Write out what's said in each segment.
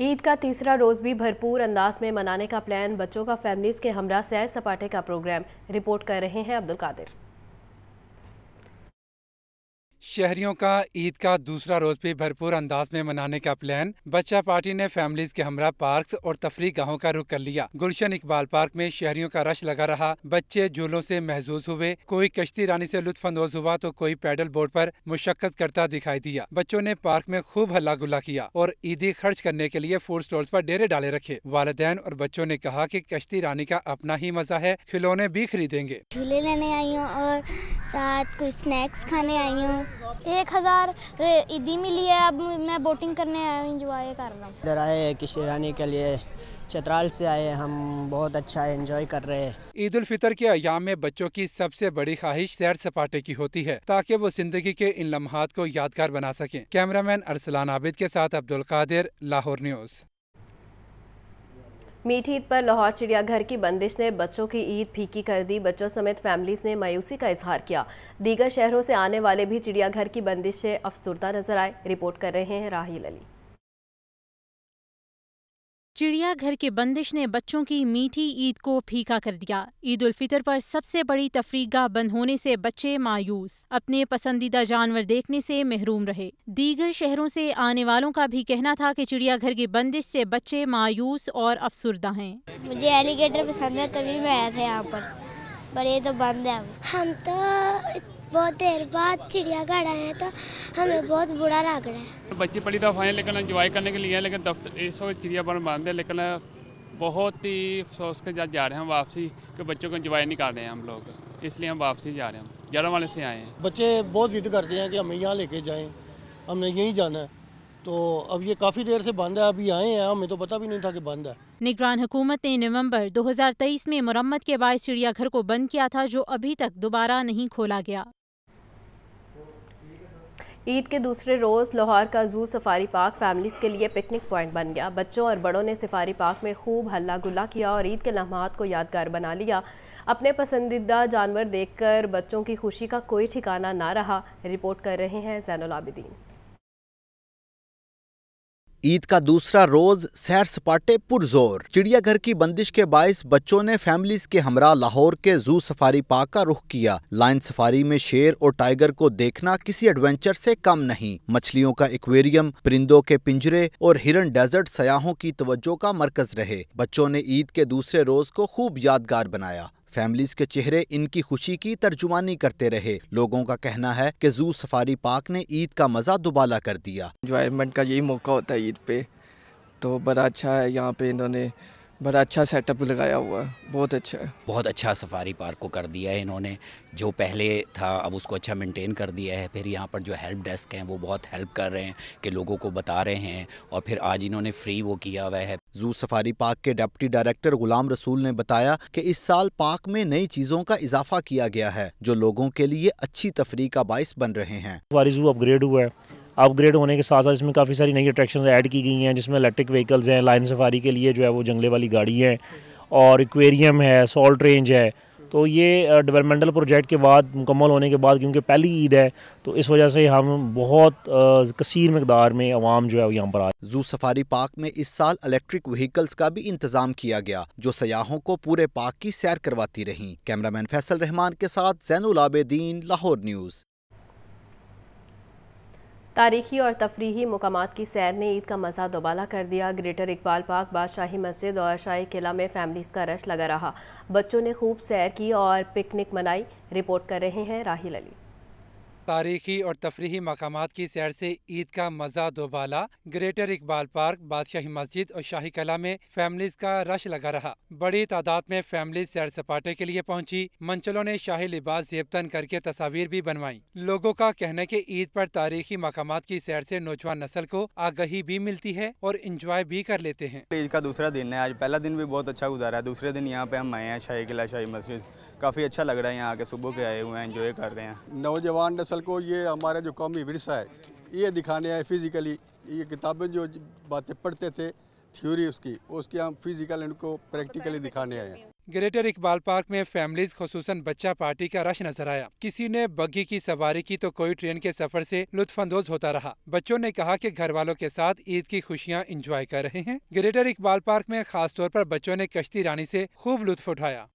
ईद का तीसरा रोज़ भी भरपूर अंदाज में मनाने का प्लान बच्चों का फैमिलीज़ के हमरा सैर सपाटे का प्रोग्राम रिपोर्ट कर रहे हैं अब्दुल कादिर शहरियों का ईद का दूसरा रोज भी भरपूर अंदाज में मनाने का प्लान बच्चा पार्टी ने फैमिलीज के हमरा पार्क और तफरी गाहों का रुख कर लिया गुलशन इकबाल पार्क में शहरियों का रश लगा रहा बच्चे झूलों से महजूज हुए कोई कश्ती रानी से लुत्फानंदोज हुआ तो कोई पैडल बोर्ड पर मुशक्कत करता दिखाई दिया बच्चों ने पार्क में खूब हल्ला गुल्ला किया और ईदी खर्च करने के लिए फूड स्टॉल आरोप डेरे डाले रखे वालदेन और बच्चों ने कहा की कश्ती रानी का अपना ही मजा है खिलौने भी खरीदेंगे झूले लेने आई हूँ और साथ कुछ स्नैक्स खाने आई हूँ एक हज़ार ईदी मिली है अब मैं बोटिंग करने आया हूँ इंजॉय कर रहा हूँ इधर आए किशरानी के लिए चतराल से आए हम बहुत अच्छा एंजॉय कर रहे हैं ईद उल फितर के अयाम में बच्चों की सबसे बड़ी ख्वाहिश सैर सपाटे की होती है ताकि वो जिंदगी के इन लम्हात को यादगार बना सकें कैमरामैन अरसलान आबिद के साथ अब्दुल कादिर लाहौर न्यूज़ मीठी ईद पर लाहौर चिड़ियाघर की बंदिश ने बच्चों की ईद फीकी कर दी बच्चों समेत फैमिलीज ने मायूसी का इजहार किया दीगर शहरों से आने वाले भी चिड़ियाघर की बंदिश से अफसरदा नजर आए रिपोर्ट कर रहे हैं राहिल अली चिड़ियाघर के बंदिश ने बच्चों की मीठी ईद को फीका कर दिया ईद उल फितर पर सबसे बड़ी तफरीगा बंद होने से बच्चे मायूस अपने पसंदीदा जानवर देखने से महरूम रहे दीगर शहरों से आने वालों का भी कहना था कि चिड़ियाघर की बंदिश से बच्चे मायूस और अफसरदा हैं मुझे एलिगेटर पसंद है तभी मैं आया था यहाँ पर पर ये तो बंद है हम तो बहुत देर बाद चिड़ियाघर आए हैं तो हमें बहुत बुरा लग रहा है तो बच्चे पढ़ी दफा तो हैं लेकिन इन्जॉय करने के लिए लेकिन दफ्तर इसको चिड़ियाघर बंद है लेकिन बहुत ही अफसोस के साथ जा रहे हैं वापसी कि बच्चों को इन्जॉय नहीं कर रहे हैं हम लोग इसलिए हम वापसी जा रहे हैं जरा वाले से आए हैं बच्चे बहुत जिद करते हैं कि हमें यहाँ लेके जाएँ हमने यहीं जाना है तो अब ये काफ़ी देर से बंद है अभी आए हैं हमें तो पता भी नहीं था कि बंद है निगरान हुकूमत ने नवंबर 2023 में मरम्मत के बाद चिड़ियाघर को बंद किया था जो अभी तक दोबारा नहीं खोला गया ईद के दूसरे रोज़ लाहौर का जू सफारी पार्क फैमिलीज़ के लिए पिकनिक पॉइंट बन गया बच्चों और बड़ों ने सफारी पार्क में खूब हल्ला गुल्ला किया और ईद के लम्हात को यादगार बना लिया अपने पसंदीदा जानवर देखकर बच्चों की खुशी का कोई ठिकाना ना रहा रिपोर्ट कर रहे हैं जैनलाबिदीन आबिदीन ईद का दूसरा रोज सैर सपाटे पुरजोर चिड़ियाघर की बंदिश के बायस बच्चों ने फैमिलीज के हमरा लाहौर के जू सफारी पार्क का रुख किया लाइन सफारी में शेर और टाइगर को देखना किसी एडवेंचर से कम नहीं मछलियों का एक्वेरियम परिंदों के पिंजरे और हिरन डेजर्ट सयाहों की तवज्जो का मरकज रहे बच्चों ने ईद के दूसरे रोज को खूब यादगार बनाया फैमिलीज के चेहरे इनकी खुशी की तर्जुमानी करते रहे लोगों का कहना है कि जू सफारी पार्क ने ईद का मज़ा दुबाला कर दिया इन्जॉयमेंट का यही मौका होता है ईद पे तो बड़ा अच्छा है यहाँ पे इन्होंने बड़ा अच्छा सेटअप लगाया हुआ है बहुत अच्छा है बहुत अच्छा सफारी पार्क को कर दिया है इन्होंने जो पहले था अब उसको अच्छा मेंटेन कर दिया है फिर यहाँ पर जो हेल्प डेस्क हैं वो बहुत हेल्प कर रहे हैं कि लोगों को बता रहे हैं और फिर आज इन्होंने फ्री वो किया हुआ है जू सफारी पार्क के डिप्टी डायरेक्टर गुलाम रसूल ने बताया कि इस साल पार्क में नई चीज़ों का इजाफा किया गया है जो लोगों के लिए अच्छी तफरी का बायस बन रहे हैं सफारी जू अपग्रेड हुआ है अपग्रेड होने के साथ साथ इसमें काफ़ी सारी नई अट्रैक्शन ऐड की गई हैं जिसमें इलेक्ट्रिक व्हीकल्स हैं लाइन सफारी के लिए जो है वो जंगले वाली गाड़ी है और इक्वेरियम है सॉल्ट रेंज है तो ये डेवलपमेंटल प्रोजेक्ट के बाद मुकम्मल होने के बाद क्योंकि पहली ईद है तो इस वजह से हम बहुत कसीर मकदार में आवाम जो है यहाँ पर आ जू सफारी पार्क में इस साल इलेक्ट्रिक व्हीकल्स का भी इंतजाम किया गया जो सयाहों को पूरे पार्क की सैर करवाती रहीं कैमरामैन फैसल रहमान के साथ जैन उलाबेदीन लाहौर न्यूज़ तारीखी और तफरीही मकाम की सैर ने ईद का मज़ा दोबाला कर दिया ग्रेटर इकबाल पार्क बादशाही मस्जिद और शाही किला में फैमिलीज़ का रश लगा रहा बच्चों ने खूब सैर की और पिकनिक मनाई रिपोर्ट कर रहे हैं राहिल अली तारीखी और तफरी मकाम की सैर से ईद का मज़ा दोबाला ग्रेटर इकबाल पार्क बादशाही मस्जिद और शाही कला में फैमिलीज का रश लगा रहा बड़ी तादाद में फैमिली सैर सपाटे के लिए पहुंची मंचलों ने शाही लिबास जेबतन करके तस्वीर भी बनवाई लोगों का कहना है की ईद पर तारीखी मकाम की सैर से नौजवान नस्ल को आगही भी मिलती है और इंजॉय भी कर लेते हैं ईद का दूसरा दिन है आज पहला दिन भी बहुत अच्छा गुजारा है दूसरे दिन यहाँ पे हम आए हैं शाही किला शाही मस्जिद काफ़ी अच्छा लग रहा है यहाँ आके सुबह के आए हुए हैं इन्जॉय कर रहे हैं नौजवान नस्ल कल को ये हमारा जो कौमी वरसा है ये दिखाने आए फिज़िकली ये किताबें जो बातें पढ़ते थे थ्योरी उसकी उसकी हम फिज़िकल इनको प्रैक्टिकली दिखाने आए हैं ग्रेटर इकबाल पार्क में फैमिलीज खसूस बच्चा पार्टी का रश नजर आया किसी ने बग्घी की सवारी की तो कोई ट्रेन के सफर से लुत्फानंदोज होता रहा बच्चों ने कहा कि घर वालों के साथ ईद की खुशियां इंजॉय कर रहे हैं ग्रेटर इकबाल पार्क में खास तौर पर बच्चों ने कश्ती रानी से खूब लुत्फ उठाया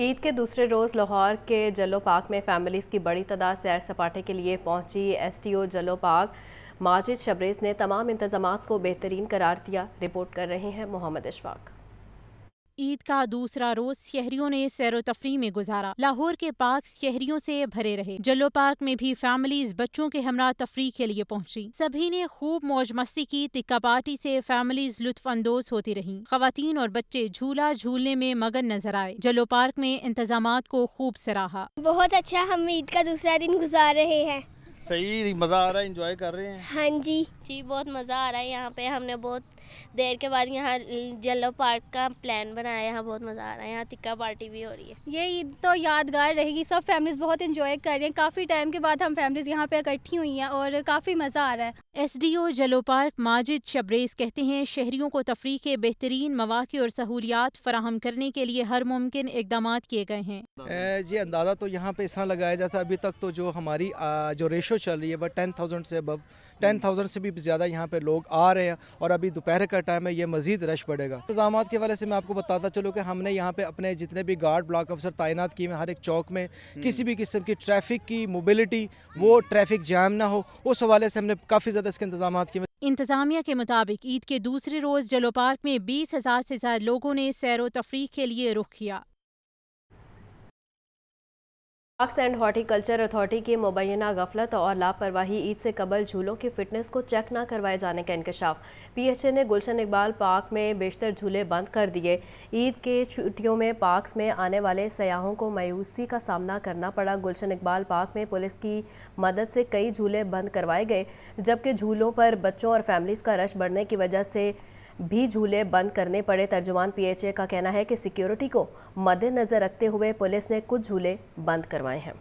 ईद के दूसरे रोज़ लाहौर के जलो पार्क में फैमिलीज़ की बड़ी तादाद सैर सपाटे के लिए पहुंची एसटीओ जलो पार्क माजिद शबरेज़ ने तमाम इंतजाम को बेहतरीन करार दिया रिपोर्ट कर रहे हैं मोहम्मद इशफाक़ ईद का दूसरा रोज शहरियों ने सैर तफरी में गुजारा लाहौर के पार्क शहरियों से भरे रहे जल्लो पार्क में भी फैमिलीज बच्चों के हमरा तफरी के लिए पहुंची सभी ने खूब मौज मस्ती की तिक्का पार्टी से फैमिलीज लुत्फ अंदोज होती रही खातन और बच्चे झूला झूलने में मगन नजर आए जल्लो पार्क में इंतजाम को खूब सराहा बहुत अच्छा हम ईद का दूसरा दिन गुजार रहे हैं सही मज़ा आ रहा है एंजॉय कर रहे हैं हाँ जी जी बहुत मज़ा आ रहा है यहाँ पे हमने बहुत देर के बाद यहाँ येलो पार्क का प्लान बनाया यहाँ बहुत मज़ा आ रहा है यहाँ टिक्का पार्टी भी हो रही है ये ईद तो यादगार रहेगी सब फैमिलीज बहुत एंजॉय कर रहे हैं काफ़ी टाइम के बाद हम फैमिलीज यहाँ पे इकट्ठी हुई हैं और काफ़ी मज़ा आ रहा है एस डी ओ जलो पार्क माजिद शबरेज कहते हैं शहरियों को तफरी के बेहतरीन मौाक़े और सहूलियात फराहम करने के लिए हर मुमकिन इकदाम किए गए हैं जी अंदाज़ा तो यहाँ पे इस तरह लगाया जाता है अभी तक तो जो हमारी जो रेशो वीडियो चल रही है बट टेन थाउजेंड से अबव टेन थाउजेंड से भी ज़्यादा यहाँ पे लोग आ रहे हैं और अभी दोपहर का टाइम है ये मज़ीद रश बढ़ेगा इंतजाम के वाले से मैं आपको बताता चलूँ कि हमने यहाँ पे अपने जितने भी गार्ड ब्लॉक अफसर तैनात किए हैं हर एक चौक में हम्म। किसी भी किस्म की ट्रैफिक की मोबिलिटी वो ट्रैफिक जाम हम्म। ना हो उस हवाले से हमने काफ़ी ज़्यादा इसके इंतजाम किए इंतजामिया के मुताबिक ईद के दूसरे रोज़ जलो पार्क में बीस हज़ार से ज़्यादा लोगों ने सैर व तफरी के लिए रुख किया पार्क्स एंड हॉर्टिकल्चर अथॉरिटी की मुबैना गफलत और लापरवाही ईद से कबल झूलों की फिटनेस को चेक न करवाए जाने का इंकशाफ पीएचए ने गुलशन इकबाल पार्क में बेशतर झूले बंद कर दिए ईद के छुट्टियों में पार्क्स में आने वाले सयाहों को मायूसी का सामना करना पड़ा गुलशन इकबाल पार्क में पुलिस की मदद से कई झूले बंद करवाए गए जबकि झूलों पर बच्चों और फैमिलीज़ का रश बढ़ने की वजह से भी झूले बंद करने पड़े तर्जुमान पीएचए का कहना है कि सिक्योरिटी को मद्देनजर रखते हुए पुलिस ने कुछ झूले बंद करवाए हैं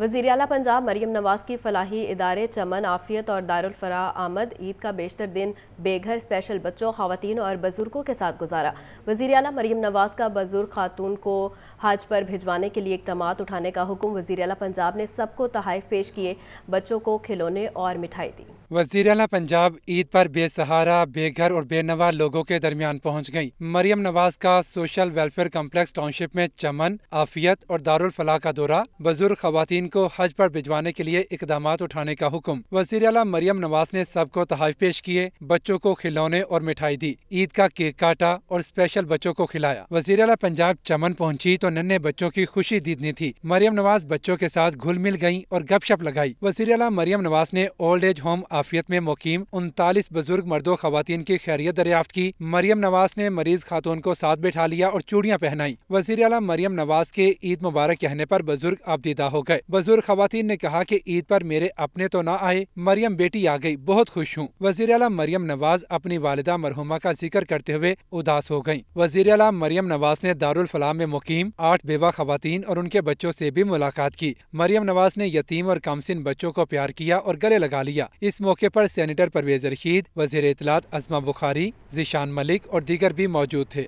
वजीर अला पंजाब मरीम नवाज़ की फलाही इदारे चमन आफियत और दारुलफ़रा आमद ईद का बेशतर दिन बेघर स्पेशल बच्चों खातन और बुज़ुर्गों के साथ गुजारा वजीर अला मरीम नवाज़ का बुज़ुर्ग खातून को हज पर भिजवाने के लिए इकदाम उठाने का हुक्म वजी अला पंजाब ने सबको तहफ़ पेश किए बच्चों को खिलौने और मिठाई दी वजीर अला पंजाब ईद पर बेसहारा बेघर और बेनवा लोगों के दरमियान पहुँच गयी मरियम नवाज का सोशल वेलफेयर कम्प्लेक्स टाउनशिप में चमन आफियत और दारुल फलाह का दौरा बुजुर्ग खातन को हज पर भिजवाने के लिए इकदाम उठाने का हुक्म वजीर अला मरियम नवाज ने सबको तहफ़ पेश किए बच्चों को खिलौने और मिठाई दी ईद का केक काटा और स्पेशल बच्चों को खिलाया वजीर अला पंजाब चमन पहुँची तो नन्हे बच्चों की खुशी दीदनी थी मरियम नवाज बच्चों के साथ घुल मिल गयी और गपशप लगाई वजीर अला मरियम नवाज ने ओल्ड एज होम आफियत में मुकीम उनतालीस बुजुर्ग मर्दों खातन की खैरियत दरियाफ्त की मरियम नवाज ने मरीज खातून को साथ बैठा लिया और चूड़ियाँ पहनाई वजीर अला मरियम नवाज के ईद मुबारक कहने आरोप बुजुर्ग आपदीदा हो गए बुजुर्ग खातन ने कहा की ईद पर मेरे अपने तो न आए मरियम बेटी आ गई बहुत खुश हूँ वजीर अला मरियम नवाज अपनी वालदा मरहुमा का जिक्र करते हुए उदास हो गयी वजीर अला मरियम नवाज ने दारुलफलाम में मुकीम आठ बेवा खातन और उनके बच्चों से भी मुलाकात की मरियम नवाज ने यतीम और कमसिन बच्चों को प्यार किया और गले लगा लिया इस मौके पर सैनिटर परवेज रशीद वजीर इतलात अजमा बुखारी जिशान मलिक और दीगर भी मौजूद थे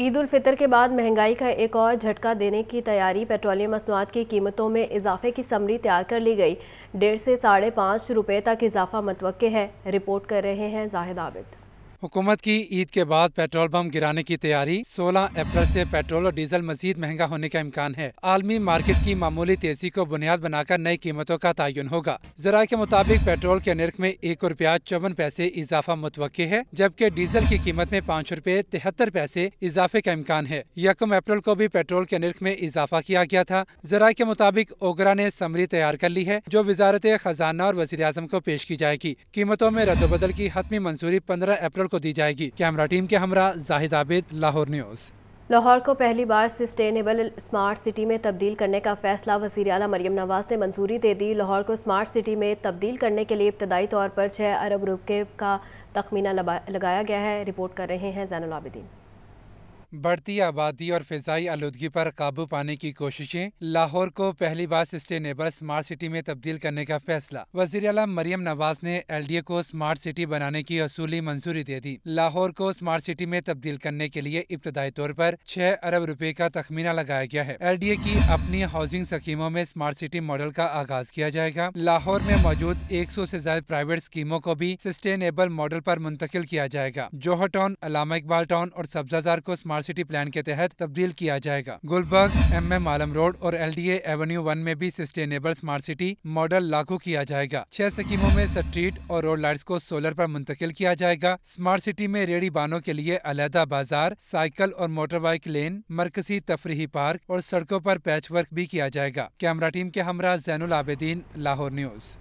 ईद उल फितर के बाद महंगाई का एक और झटका देने की तैयारी पेट्रोलियम मसनवाद की कीमतों में इजाफे की समरी तैयार कर ली गई डेढ़ से साढ़े पाँच रुपये तक इजाफा मतवक़ है रिपोर्ट कर रहे हैं जाहिद आबिद हुकूमत की ईद के बाद पेट्रोल पम्प गिराने की तैयारी 16 अप्रैल से पेट्रोल और डीजल मजीद महंगा होने का इम्कान है आलमी मार्केट की मामूली तेजी को बुनियाद बनाकर नई कीमतों का तयन होगा जरा के मुताबिक पेट्रोल के नर्क में एक रुपया चौवन पैसे इजाफा मुतव है जबकि डीजल की कीमत में पाँच रूपए तिहत्तर पैसे इजाफे का इम्कान है यकम अप्रैल को भी पेट्रोल के नर्क में इजाफा किया गया था जरा के मुताबिक ओगरा ने समरी तैयार कर ली है जो वजारत खजाना और वजी अजम को पेश की जाएगी कीमतों में रद्दबदल की हतमी मंजूरी पंद्रह अप्रैल को दी जाएगी कैमरा टीम के हमरा जाहिद आबिद लाहौर न्यूज़ लाहौर को पहली बार सस्टेनेबल स्मार्ट सिटी में तब्दील करने का फैसला वजीर अला मरियम नवाज ने मंजूरी दे दी लाहौर को स्मार्ट सिटी में तब्दील करने के लिए इब्तदाई तौर पर छः अरब रुपये का तखमीना लगाया गया है रिपोर्ट कर रहे हैं जैनलाबिदीन बढ़ती आबादी और फिजाई आलूदगी पर काबू पाने की कोशिशें लाहौर को पहली बार सस्टेनेबल स्मार्ट सिटी में तब्दील करने का फैसला वजीर अला मरियम नवाज ने एल डी ए को स्मार्ट सिटी बनाने की असूली मंजूरी दे दी लाहौर को स्मार्ट सिटी में तब्दील करने के लिए इब्तदाई तौर पर छह अरब रुपए का तखमीना लगाया गया है एल डी ए की अपनी हाउसिंग स्कीमों में स्मार्ट सिटी मॉडल का आगाज किया जाएगा लाहौर में मौजूद एक सौ ऐसी ज्यादा प्राइवेट स्कीमों को भी सस्टेनेबल मॉडल आरोप मुंतकिल किया जाएगा जोहर टाउन अलामा इकबाल टाउन और सब्जाजार को स्मार्ट स्मार्ट सिटी प्लान के तहत तब्दील किया जाएगा Gulberg M M Alam road और एल डी एवेन्यू वन में भी सस्टेनेबल स्मार्ट सिटी मॉडल लागू किया जाएगा छह स्कीमों में स्ट्रीट और रोड लाइट को सोलर आरोप मुंतकिल किया जाएगा स्मार्ट सिटी में रेडी बानों के लिए अलहदा बाजार साइकिल और मोटर बाइक लेन मरकजी तफरी पार्क और सड़कों आरोप पैच वर्क भी किया जाएगा कैमरा टीम के हमरा जैनुल आबेदीन लाहौर न्यूज़